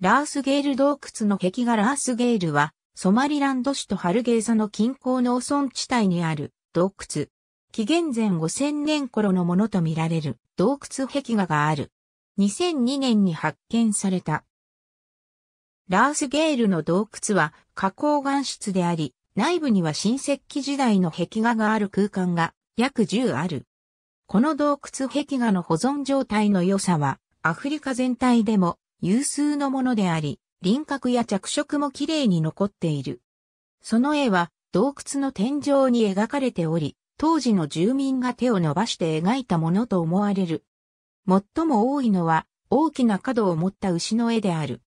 ラースゲール洞窟の壁画ラースゲールは、ソマリランド市とハルゲーザの近郊農村地帯にある洞窟。紀元前5000年頃のものとみられる洞窟壁画がある。2002年に発見された。ラースゲールの洞窟は花崗岩質であり、内部には新石器時代の壁画がある空間が約10ある。この洞窟壁画の保存状態の良さは、アフリカ全体でも有数のものであり、輪郭や着色も綺麗に残っている。その絵は洞窟の天井に描かれており、当時の住民が手を伸ばして描いたものと思われる。最も多いのは大きな角を持った牛の絵である。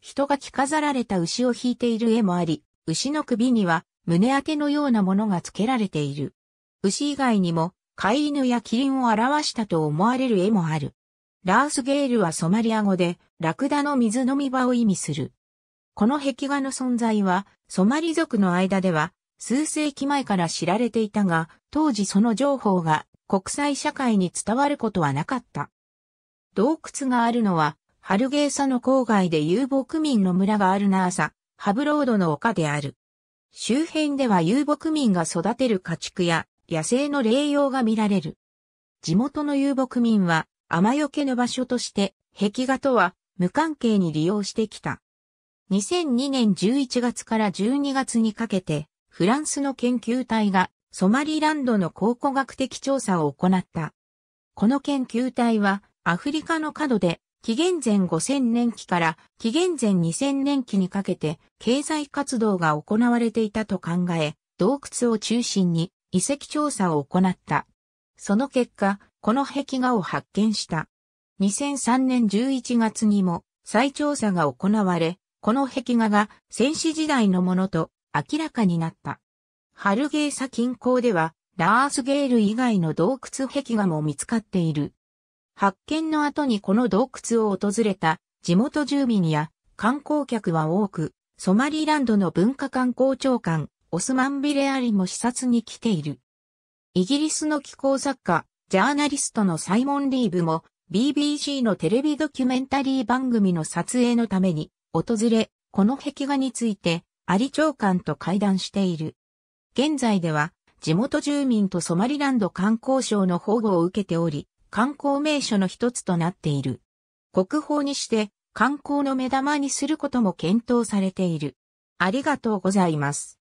人が着飾られた牛を引いている絵もあり、牛の首には胸当てのようなものが付けられている。牛以外にも飼い犬やキリンを表したと思われる絵もある。ラースゲールはソマリア語で、ラクダの水飲み場を意味する。この壁画の存在は、ソマリ族の間では、数世紀前から知られていたが、当時その情報が国際社会に伝わることはなかった。洞窟があるのは、ハルゲーサの郊外で遊牧民の村があるナーサ、ハブロードの丘である。周辺では遊牧民が育てる家畜や野生の霊用が見られる。地元の遊牧民は雨よけの場所として、壁画とは無関係に利用してきた。2002年11月から12月にかけて、フランスの研究隊がソマリランドの考古学的調査を行った。この研究隊はアフリカの角で紀元前5000年期から紀元前2000年期にかけて経済活動が行われていたと考え、洞窟を中心に遺跡調査を行った。その結果、この壁画を発見した。2003年11月にも再調査が行われ、この壁画が戦死時代のものと明らかになった。ハルゲーサ近郊では、ラースゲール以外の洞窟壁画も見つかっている。発見の後にこの洞窟を訪れた地元住民や観光客は多く、ソマリランドの文化観光長官、オスマンビレアリも視察に来ている。イギリスの気候作家、ジャーナリストのサイモン・リーブも BBC のテレビドキュメンタリー番組の撮影のために訪れ、この壁画についてアリ長官と会談している。現在では地元住民とソマリランド観光省の保護を受けており、観光名所の一つとなっている。国宝にして観光の目玉にすることも検討されている。ありがとうございます。